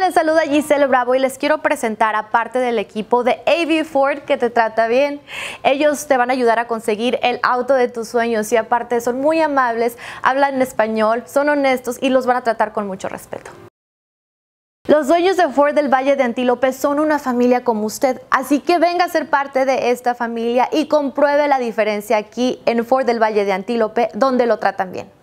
les saluda Giselle Bravo y les quiero presentar a parte del equipo de AV Ford que te trata bien. Ellos te van a ayudar a conseguir el auto de tus sueños y aparte son muy amables, hablan español, son honestos y los van a tratar con mucho respeto. Los dueños de Ford del Valle de Antílope son una familia como usted, así que venga a ser parte de esta familia y compruebe la diferencia aquí en Ford del Valle de Antílope, donde lo tratan bien.